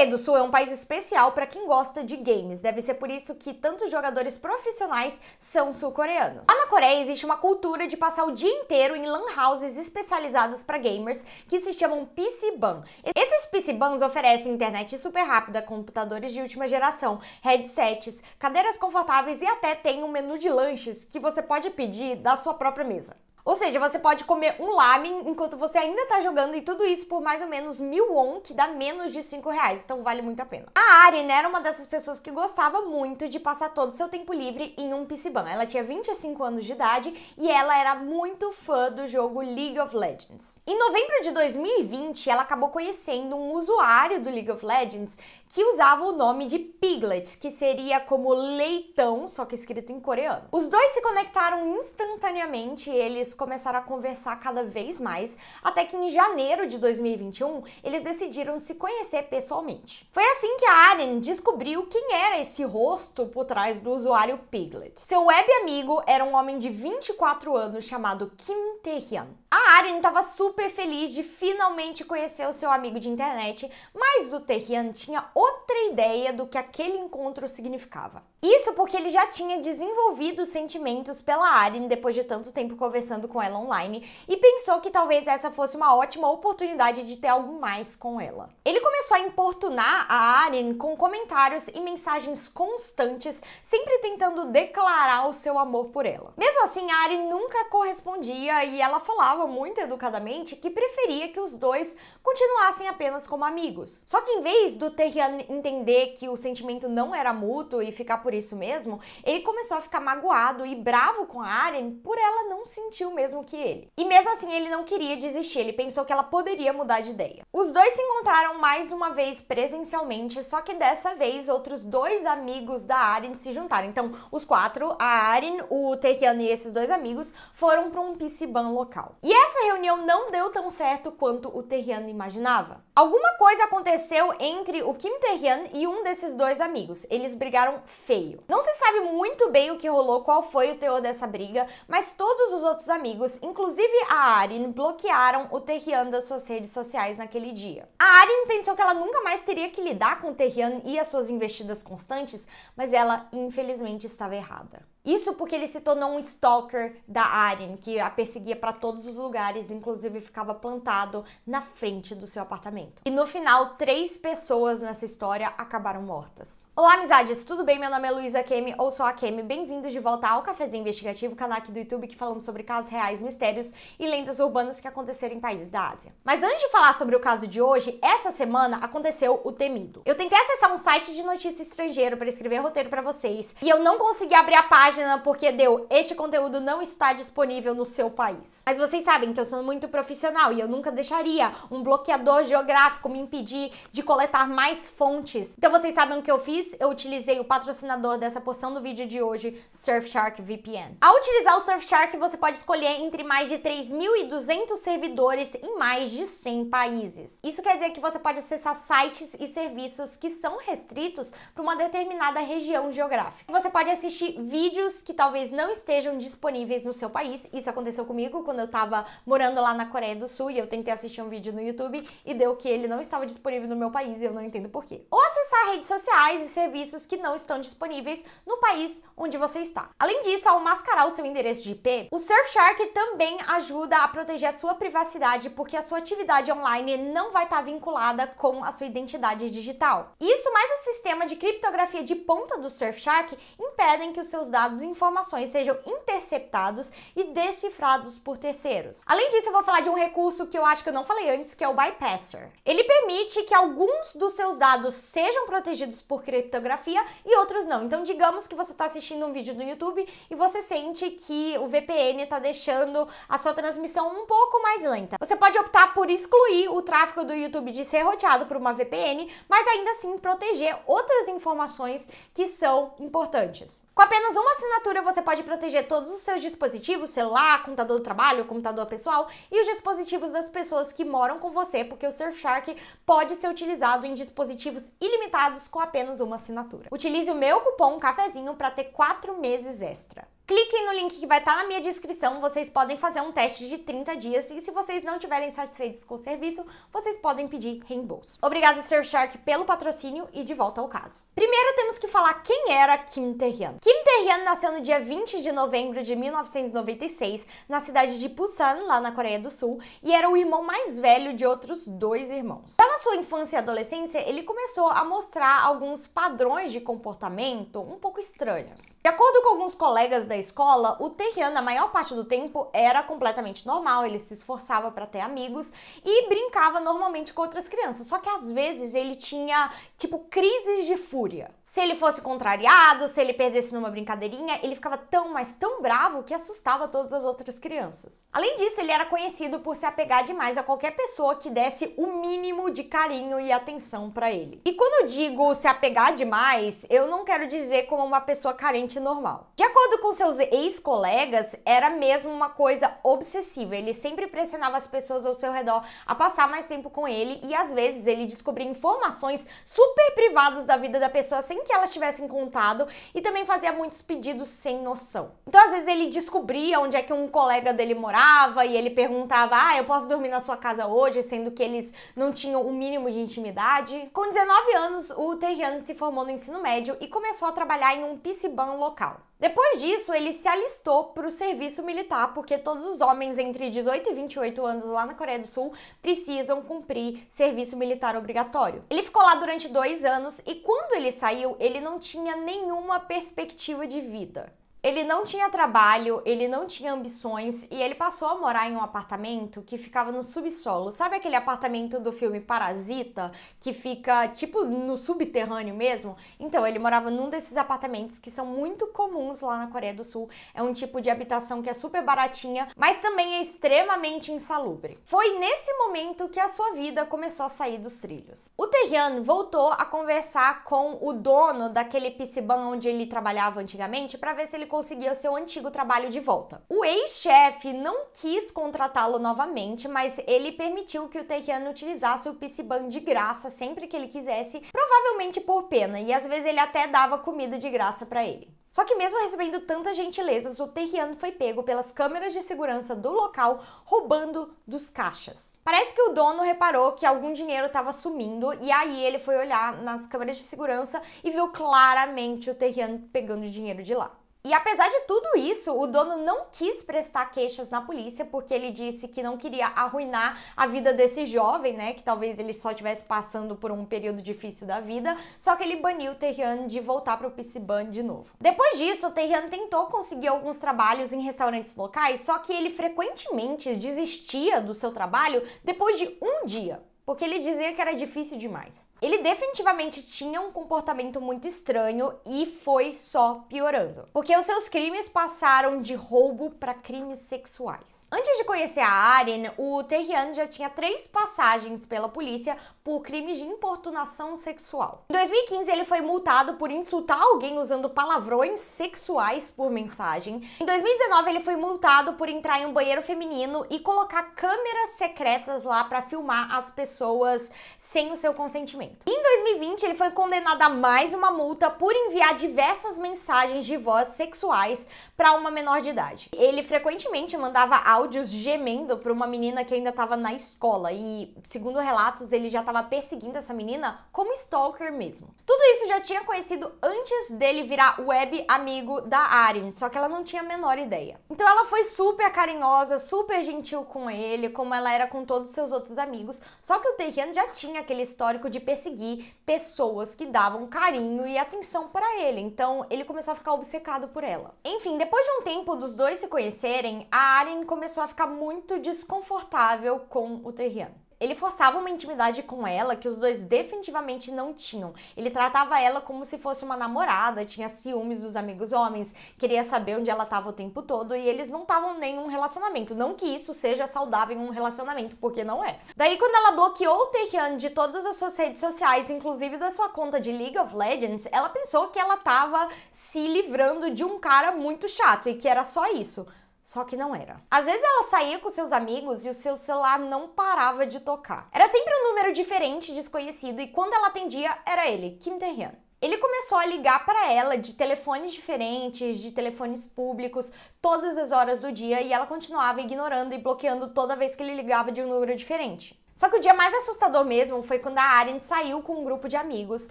Coreia do Sul é um país especial para quem gosta de games. Deve ser por isso que tantos jogadores profissionais são sul-coreanos. Lá na Coreia existe uma cultura de passar o dia inteiro em lan houses especializadas para gamers que se chamam PC Ban. Esses PC Bans oferecem internet super rápida, computadores de última geração, headsets, cadeiras confortáveis e até tem um menu de lanches que você pode pedir da sua própria mesa. Ou seja, você pode comer um lamen enquanto você ainda tá jogando e tudo isso por mais ou menos mil won, que dá menos de 5 reais, então vale muito a pena. A Arin né, era uma dessas pessoas que gostava muito de passar todo o seu tempo livre em um PCban. Ela tinha 25 anos de idade e ela era muito fã do jogo League of Legends. Em novembro de 2020, ela acabou conhecendo um usuário do League of Legends que usava o nome de Piglet, que seria como leitão, só que escrito em coreano. Os dois se conectaram instantaneamente, eles eles começaram a conversar cada vez mais, até que em janeiro de 2021 eles decidiram se conhecer pessoalmente. Foi assim que a Aren descobriu quem era esse rosto por trás do usuário Piglet. Seu web amigo era um homem de 24 anos chamado Kim Taehyun. A Aren estava super feliz de finalmente conhecer o seu amigo de internet, mas o Taehyun tinha outra ideia do que aquele encontro significava. Isso porque ele já tinha desenvolvido sentimentos pela Arin depois de tanto tempo conversando com ela online e pensou que talvez essa fosse uma ótima oportunidade de ter algo mais com ela. Ele começou a importunar a Arin com comentários e mensagens constantes, sempre tentando declarar o seu amor por ela. Mesmo assim, a Arin nunca correspondia e ela falava muito educadamente que preferia que os dois continuassem apenas como amigos. Só que em vez do Terrian entender entender que o sentimento não era mútuo e ficar por isso mesmo, ele começou a ficar magoado e bravo com a Aren por ela não sentir o mesmo que ele. E mesmo assim, ele não queria desistir, ele pensou que ela poderia mudar de ideia. Os dois se encontraram mais uma vez presencialmente, só que dessa vez outros dois amigos da Aren se juntaram. Então, os quatro, a Aren, o Tehian e esses dois amigos, foram para um pisciban local. E essa reunião não deu tão certo quanto o Tehian imaginava. Alguma coisa aconteceu entre o Kim Taehyun e um desses dois amigos. Eles brigaram feio. Não se sabe muito bem o que rolou, qual foi o teor dessa briga, mas todos os outros amigos, inclusive a Arin, bloquearam o Terrian das suas redes sociais naquele dia. A Arin pensou que ela nunca mais teria que lidar com o Terrian e as suas investidas constantes, mas ela infelizmente estava errada. Isso porque ele se tornou um stalker da Aryan, que a perseguia para todos os lugares, inclusive ficava plantado na frente do seu apartamento. E no final, três pessoas nessa história acabaram mortas. Olá, amizades, tudo bem? Meu nome é Luísa Kemi, ou só a Kemi. Bem-vindos de volta ao Cafezinho Investigativo, canal aqui do YouTube que falamos sobre casos reais, mistérios e lendas urbanas que aconteceram em países da Ásia. Mas antes de falar sobre o caso de hoje, essa semana aconteceu o temido. Eu tentei acessar um site de notícia estrangeiro para escrever roteiro para vocês e eu não consegui abrir a página página porque deu este conteúdo não está disponível no seu país. Mas vocês sabem que eu sou muito profissional e eu nunca deixaria um bloqueador geográfico me impedir de coletar mais fontes. Então vocês sabem o que eu fiz? Eu utilizei o patrocinador dessa porção do vídeo de hoje, Surfshark VPN. Ao utilizar o Surfshark, você pode escolher entre mais de 3.200 servidores em mais de 100 países. Isso quer dizer que você pode acessar sites e serviços que são restritos para uma determinada região geográfica. Você pode assistir vídeos vídeos que talvez não estejam disponíveis no seu país. Isso aconteceu comigo quando eu tava morando lá na Coreia do Sul e eu tentei assistir um vídeo no YouTube e deu que ele não estava disponível no meu país e eu não entendo porquê. Ou acessar redes sociais e serviços que não estão disponíveis no país onde você está. Além disso, ao mascarar o seu endereço de IP, o Surfshark também ajuda a proteger a sua privacidade porque a sua atividade online não vai estar tá vinculada com a sua identidade digital. Isso mais o sistema de criptografia de ponta do Surfshark impedem que os seus dados dados e informações sejam interceptados e decifrados por terceiros. Além disso, eu vou falar de um recurso que eu acho que eu não falei antes, que é o bypasser. Ele permite que alguns dos seus dados sejam protegidos por criptografia e outros não. Então, digamos que você está assistindo um vídeo no YouTube e você sente que o VPN está deixando a sua transmissão um pouco mais lenta. Você pode optar por excluir o tráfego do YouTube de ser roteado por uma VPN, mas ainda assim proteger outras informações que são importantes. Com apenas uma assinatura você pode proteger todos os seus dispositivos, celular, computador do trabalho, computador pessoal e os dispositivos das pessoas que moram com você, porque o Surfshark pode ser utilizado em dispositivos ilimitados com apenas uma assinatura. Utilize o meu cupom cafezinho para ter 4 meses extra. Cliquem no link que vai estar tá na minha descrição, vocês podem fazer um teste de 30 dias e se vocês não estiverem satisfeitos com o serviço, vocês podem pedir reembolso. Obrigada Surfshark pelo patrocínio e de volta ao caso. Primeiro temos que falar quem era Kim Terryhan. Kim Terryhan nasceu no dia 20 de novembro de 1996 na cidade de Busan, lá na Coreia do Sul, e era o irmão mais velho de outros dois irmãos. Já na sua infância e adolescência, ele começou a mostrar alguns padrões de comportamento um pouco estranhos. De acordo com alguns colegas da escola, o Terrian, na maior parte do tempo, era completamente normal. Ele se esforçava para ter amigos e brincava normalmente com outras crianças. Só que às vezes ele tinha, tipo, crises de fúria. Se ele fosse contrariado, se ele perdesse numa brincadeirinha, ele ficava tão, mas tão bravo que assustava todas as outras crianças. Além disso, ele era conhecido por se apegar demais a qualquer pessoa que desse o mínimo de carinho e atenção para ele. E quando eu digo se apegar demais, eu não quero dizer como uma pessoa carente normal. De acordo com seus seus ex-colegas era mesmo uma coisa obsessiva. Ele sempre pressionava as pessoas ao seu redor a passar mais tempo com ele e às vezes ele descobria informações super privadas da vida da pessoa sem que elas tivessem contado e também fazia muitos pedidos sem noção. Então às vezes ele descobria onde é que um colega dele morava e ele perguntava: "Ah, eu posso dormir na sua casa hoje?", sendo que eles não tinham o um mínimo de intimidade. Com 19 anos, o Terriano se formou no ensino médio e começou a trabalhar em um pisciban local. Depois disso, ele se alistou para o serviço militar, porque todos os homens entre 18 e 28 anos lá na Coreia do Sul precisam cumprir serviço militar obrigatório. Ele ficou lá durante dois anos e quando ele saiu, ele não tinha nenhuma perspectiva de vida. Ele não tinha trabalho, ele não tinha ambições e ele passou a morar em um apartamento que ficava no subsolo. Sabe aquele apartamento do filme Parasita, que fica tipo no subterrâneo mesmo? Então, ele morava num desses apartamentos que são muito comuns lá na Coreia do Sul. É um tipo de habitação que é super baratinha, mas também é extremamente insalubre. Foi nesse momento que a sua vida começou a sair dos trilhos. O Terrian voltou a conversar com o dono daquele piscibão onde ele trabalhava antigamente para ver se ele conseguia seu antigo trabalho de volta. O ex-chefe não quis contratá-lo novamente, mas ele permitiu que o Terriano utilizasse o PCBAN de graça sempre que ele quisesse, provavelmente por pena, e às vezes ele até dava comida de graça para ele. Só que mesmo recebendo tantas gentilezas, o Terriano foi pego pelas câmeras de segurança do local roubando dos caixas. Parece que o dono reparou que algum dinheiro estava sumindo e aí ele foi olhar nas câmeras de segurança e viu claramente o Terriano pegando dinheiro de lá. E apesar de tudo isso, o dono não quis prestar queixas na polícia porque ele disse que não queria arruinar a vida desse jovem, né? Que talvez ele só estivesse passando por um período difícil da vida. Só que ele baniu o Terrian de voltar para o Pisiban de novo. Depois disso, o Terrian tentou conseguir alguns trabalhos em restaurantes locais, só que ele frequentemente desistia do seu trabalho depois de um dia porque ele dizia que era difícil demais. Ele definitivamente tinha um comportamento muito estranho e foi só piorando, porque os seus crimes passaram de roubo para crimes sexuais. Antes de conhecer a Aren, o Terrian já tinha três passagens pela polícia por crimes de importunação sexual. Em 2015, ele foi multado por insultar alguém usando palavrões sexuais por mensagem. Em 2019, ele foi multado por entrar em um banheiro feminino e colocar câmeras secretas lá para filmar as pessoas sem o seu consentimento. Em 2020, ele foi condenado a mais uma multa por enviar diversas mensagens de voz sexuais para uma menor de idade. Ele frequentemente mandava áudios gemendo para uma menina que ainda estava na escola e, segundo relatos, ele já estava perseguindo essa menina como stalker mesmo. Tudo isso já tinha conhecido antes dele virar web amigo da Arin, só que ela não tinha a menor ideia. Então ela foi super carinhosa, super gentil com ele, como ela era com todos os seus outros amigos, só que o Taehyun já tinha aquele histórico de perseguir pessoas que davam carinho e atenção para ele, então ele começou a ficar obcecado por ela. Enfim, depois de um tempo dos dois se conhecerem, a Arin começou a ficar muito desconfortável com o Taehyun. Ele forçava uma intimidade com ela que os dois definitivamente não tinham. Ele tratava ela como se fosse uma namorada, tinha ciúmes dos amigos homens, queria saber onde ela estava o tempo todo e eles não estavam nem um relacionamento. Não que isso seja saudável em um relacionamento, porque não é. Daí, quando ela bloqueou o Taehyun de todas as suas redes sociais, inclusive da sua conta de League of Legends, ela pensou que ela estava se livrando de um cara muito chato e que era só isso. Só que não era. Às vezes ela saía com seus amigos e o seu celular não parava de tocar. Era sempre um número diferente, desconhecido, e quando ela atendia, era ele, Kim Tae-hyun. Ele começou a ligar para ela de telefones diferentes, de telefones públicos, todas as horas do dia e ela continuava ignorando e bloqueando toda vez que ele ligava de um número diferente. Só que o dia mais assustador mesmo foi quando a Arin saiu com um grupo de amigos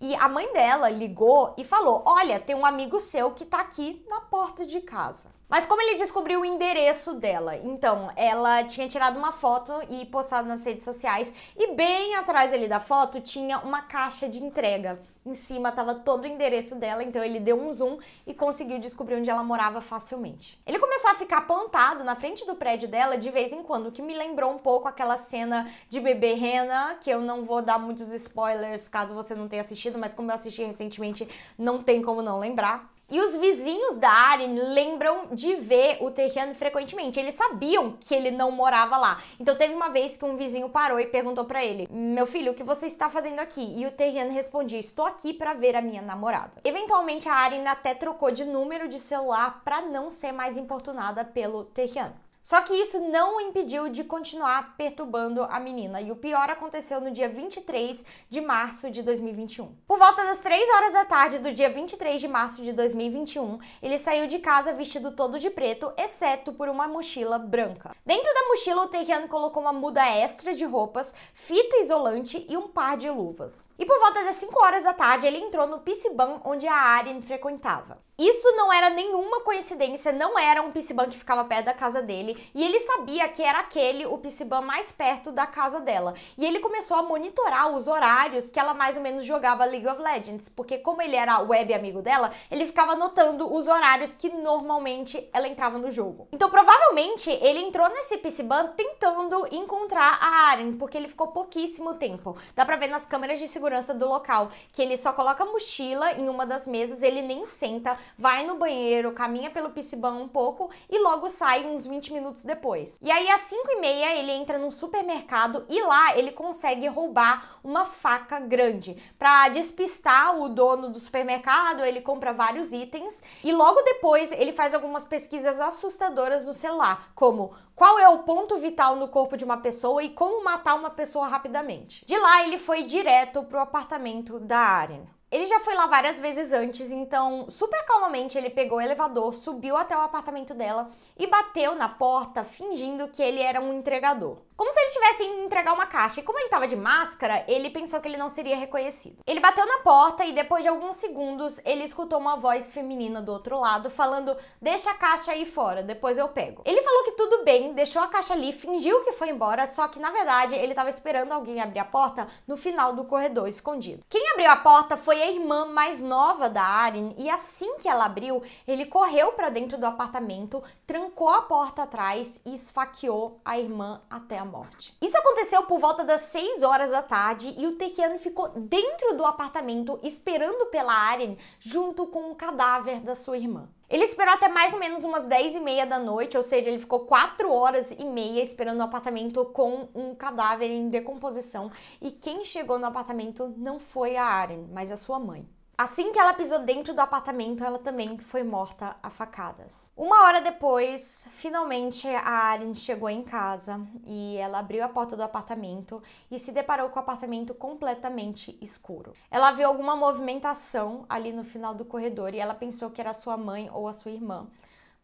e a mãe dela ligou e falou: Olha, tem um amigo seu que tá aqui na porta de casa. Mas como ele descobriu o endereço dela? Então, ela tinha tirado uma foto e postado nas redes sociais, e bem atrás ali da foto tinha uma caixa de entrega. Em cima estava todo o endereço dela, então ele deu um zoom e conseguiu descobrir onde ela morava facilmente. Ele começou a ficar plantado na frente do prédio dela de vez em quando, o que me lembrou um pouco aquela cena de bebê Rena, que eu não vou dar muitos spoilers caso você não tenha assistido, mas como eu assisti recentemente, não tem como não lembrar. E os vizinhos da Arin lembram de ver o Terriano frequentemente. Eles sabiam que ele não morava lá. Então teve uma vez que um vizinho parou e perguntou para ele: "Meu filho, o que você está fazendo aqui?" E o Terriano respondia: "Estou aqui para ver a minha namorada". Eventualmente a Arin até trocou de número de celular para não ser mais importunada pelo Terriano. Só que isso não o impediu de continuar perturbando a menina, e o pior aconteceu no dia 23 de março de 2021. Por volta das 3 horas da tarde do dia 23 de março de 2021, ele saiu de casa vestido todo de preto, exceto por uma mochila branca. Dentro da mochila, o Terriano colocou uma muda extra de roupas, fita isolante e um par de luvas. E por volta das 5 horas da tarde, ele entrou no Pisciban onde a Aryan frequentava. Isso não era nenhuma coincidência, não era um PCBAN que ficava perto da casa dele, e ele sabia que era aquele o PCBAN mais perto da casa dela. E ele começou a monitorar os horários que ela mais ou menos jogava League of Legends, porque como ele era web amigo dela, ele ficava anotando os horários que normalmente ela entrava no jogo. Então provavelmente ele entrou nesse PCBAN tentando encontrar a Aren, porque ele ficou pouquíssimo tempo. Dá pra ver nas câmeras de segurança do local que ele só coloca a mochila em uma das mesas, ele nem senta, vai no banheiro, caminha pelo piscibão um pouco e logo sai uns 20 minutos depois. E aí, às 5 e meia, ele entra num supermercado e lá ele consegue roubar uma faca grande. Pra despistar o dono do supermercado, ele compra vários itens e logo depois ele faz algumas pesquisas assustadoras no celular, como qual é o ponto vital no corpo de uma pessoa e como matar uma pessoa rapidamente. De lá, ele foi direto pro apartamento da Aren. Ele já foi lá várias vezes antes, então super calmamente ele pegou o elevador, subiu até o apartamento dela e bateu na porta fingindo que ele era um entregador. Como se ele tivesse em entregar uma caixa. E como ele estava de máscara, ele pensou que ele não seria reconhecido. Ele bateu na porta e depois de alguns segundos, ele escutou uma voz feminina do outro lado falando: "Deixa a caixa aí fora, depois eu pego". Ele falou que tudo bem, deixou a caixa ali, fingiu que foi embora, só que na verdade ele estava esperando alguém abrir a porta no final do corredor escondido. Quem abriu a porta foi a irmã mais nova da Arin e assim que ela abriu, ele correu para dentro do apartamento, trancou a porta atrás e esfaqueou a irmã até a morte. Isso aconteceu por volta das 6 horas da tarde e o tequiano ficou dentro do apartamento esperando pela Aren junto com o cadáver da sua irmã. Ele esperou até mais ou menos umas 10 e meia da noite, ou seja, ele ficou 4 horas e meia esperando no apartamento com um cadáver em decomposição. E quem chegou no apartamento não foi a Aren, mas a sua mãe. Assim que ela pisou dentro do apartamento, ela também foi morta a facadas. Uma hora depois, finalmente a Arin chegou em casa e ela abriu a porta do apartamento e se deparou com o apartamento completamente escuro. Ela viu alguma movimentação ali no final do corredor e ela pensou que era sua mãe ou a sua irmã,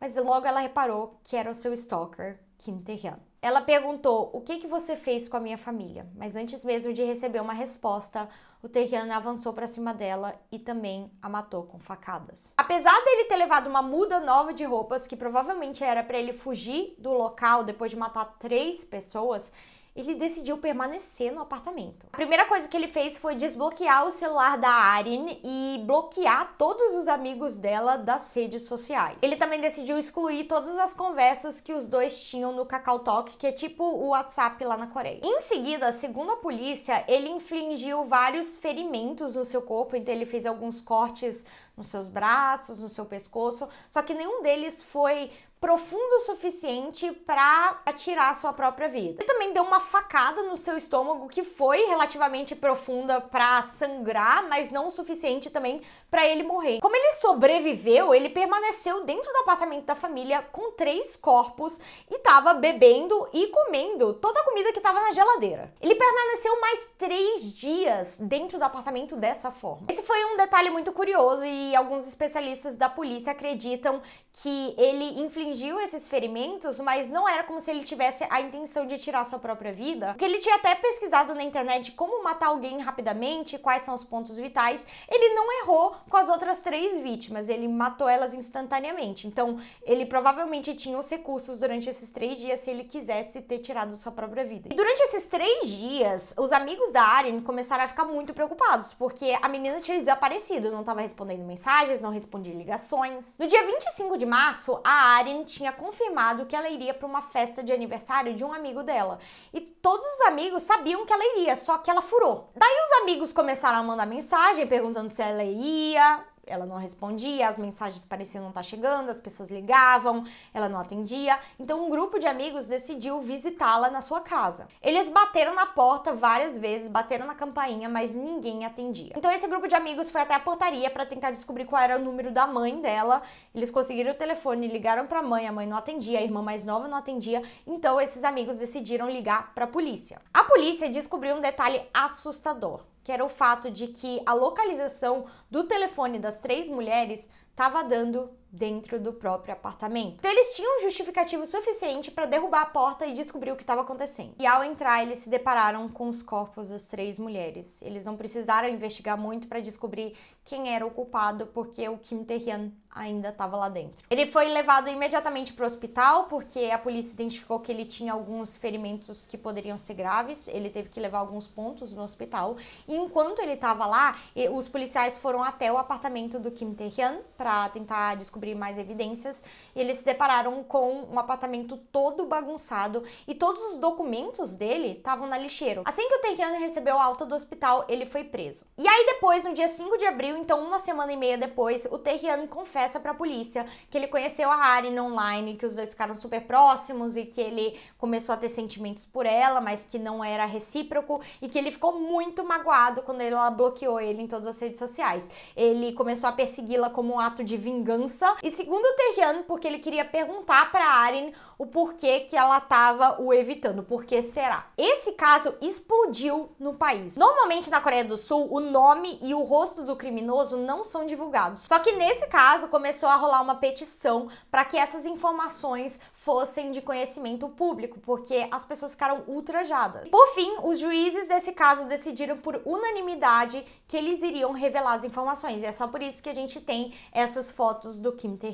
mas logo ela reparou que era o seu stalker, Kim Terhan. Ela perguntou: O que, que você fez com a minha família? Mas antes mesmo de receber uma resposta, o Terrian avançou para cima dela e também a matou com facadas. Apesar dele ter levado uma muda nova de roupas, que provavelmente era para ele fugir do local depois de matar três pessoas, ele decidiu permanecer no apartamento. A primeira coisa que ele fez foi desbloquear o celular da Arin e bloquear todos os amigos dela das redes sociais. Ele também decidiu excluir todas as conversas que os dois tinham no Cacau Talk, que é tipo o WhatsApp lá na Coreia. Em seguida, segundo a polícia, ele infligiu vários ferimentos no seu corpo, então ele fez alguns cortes nos seus braços, no seu pescoço, só que nenhum deles foi profundo o suficiente para atirar a sua própria vida. Ele também deu uma facada no seu estômago que foi relativamente profunda para sangrar, mas não o suficiente também para ele morrer. Como ele sobreviveu, ele permaneceu dentro do apartamento da família com três corpos e estava bebendo e comendo toda a comida que estava na geladeira. Ele permaneceu mais três dias dentro do apartamento dessa forma. Esse foi um detalhe muito curioso e alguns especialistas da polícia acreditam que ele infligiu infligiu esses ferimentos, mas não era como se ele tivesse a intenção de tirar sua própria vida, porque ele tinha até pesquisado na internet como matar alguém rapidamente, quais são os pontos vitais. Ele não errou com as outras três vítimas, ele matou elas instantaneamente. Então, ele provavelmente tinha os recursos durante esses três dias se ele quisesse ter tirado sua própria vida. E durante esses três dias, os amigos da Arin começaram a ficar muito preocupados, porque a menina tinha desaparecido, não estava respondendo mensagens, não respondia ligações. No dia 25 de março, a Arin tinha confirmado que ela iria para uma festa de aniversário de um amigo dela. E todos os amigos sabiam que ela iria, só que ela furou. Daí os amigos começaram a mandar mensagem perguntando se ela ia, ela não respondia, as mensagens pareciam não estar tá chegando, as pessoas ligavam, ela não atendia. Então um grupo de amigos decidiu visitá-la na sua casa. Eles bateram na porta várias vezes, bateram na campainha, mas ninguém atendia. Então esse grupo de amigos foi até a portaria para tentar descobrir qual era o número da mãe dela. Eles conseguiram o telefone, ligaram para a mãe, a mãe não atendia, a irmã mais nova não atendia. Então esses amigos decidiram ligar para a polícia. A polícia descobriu um detalhe assustador que era o fato de que a localização do telefone das três mulheres estava dando dentro do próprio apartamento. Então, eles tinham um justificativo suficiente para derrubar a porta e descobrir o que estava acontecendo. E ao entrar, eles se depararam com os corpos das três mulheres. Eles não precisaram investigar muito para descobrir quem era o culpado, porque o Kim Tae-hyun ainda estava lá dentro. Ele foi levado imediatamente para o hospital, porque a polícia identificou que ele tinha alguns ferimentos que poderiam ser graves. Ele teve que levar alguns pontos no hospital. E enquanto ele estava lá, os policiais foram até o apartamento do Kim Tae-hyun para tentar descobrir mais evidências. Eles se depararam com um apartamento todo bagunçado e todos os documentos dele estavam na lixeira. Assim que o Tae-hyun recebeu a alta do hospital, ele foi preso. E aí depois, no dia 5 de abril, então uma semana e meia depois, o Terrian confessa para a polícia que ele conheceu a Arin online, que os dois ficaram super próximos e que ele começou a ter sentimentos por ela, mas que não era recíproco e que ele ficou muito magoado quando ela bloqueou ele em todas as redes sociais. Ele começou a persegui-la como um ato de vingança e segundo o Terrian, porque ele queria perguntar para Arin o porquê que ela estava o evitando, por que será? Esse caso explodiu no país. Normalmente na Coreia do Sul, o nome e o rosto do criminoso criminoso não são divulgados. Só que nesse caso começou a rolar uma petição para que essas informações fossem de conhecimento público, porque as pessoas ficaram ultrajadas. Por fim, os juízes desse caso decidiram por unanimidade que eles iriam revelar as informações. E é só por isso que a gente tem essas fotos do Kim tae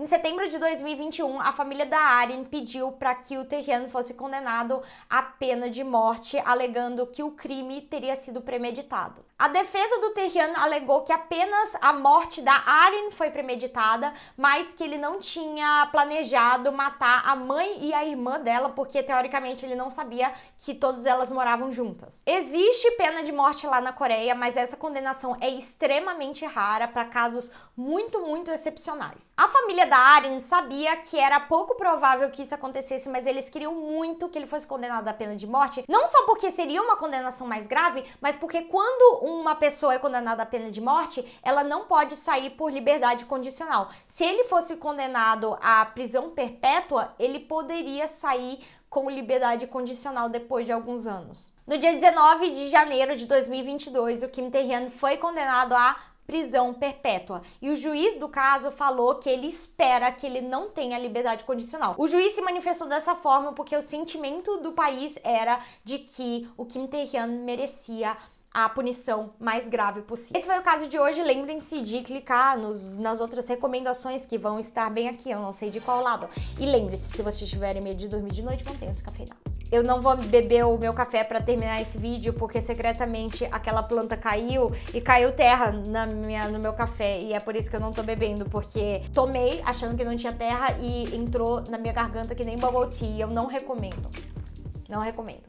em setembro de 2021, a família da Arin pediu para que o Terrian fosse condenado à pena de morte, alegando que o crime teria sido premeditado. A defesa do Terrian alegou que apenas a morte da Arin foi premeditada, mas que ele não tinha planejado matar a mãe e a irmã dela, porque teoricamente ele não sabia que todas elas moravam juntas. Existe pena de morte lá na Coreia, mas essa condenação é extremamente rara para casos muito, muito excepcionais. A família da Arin sabia que era pouco provável que isso acontecesse, mas eles queriam muito que ele fosse condenado à pena de morte, não só porque seria uma condenação mais grave, mas porque quando uma pessoa é condenada à pena de morte, ela não pode sair por liberdade condicional. Se ele fosse condenado à prisão perpétua, ele poderia sair com liberdade condicional depois de alguns anos. No dia 19 de janeiro de 2022, o Kim tae foi condenado a prisão perpétua. E o juiz do caso falou que ele espera que ele não tenha liberdade condicional. O juiz se manifestou dessa forma porque o sentimento do país era de que o Kim Tae-hyun merecia a punição mais grave possível. Esse foi o caso de hoje. Lembrem-se de clicar nos, nas outras recomendações que vão estar bem aqui, eu não sei de qual lado. E lembre-se, se vocês tiverem medo de dormir de noite, mantenham os cafeinados. Eu não vou beber o meu café para terminar esse vídeo, porque secretamente aquela planta caiu e caiu terra na minha, no meu café. E é por isso que eu não tô bebendo, porque tomei achando que não tinha terra e entrou na minha garganta que nem bubble tea. Eu não recomendo. Não recomendo.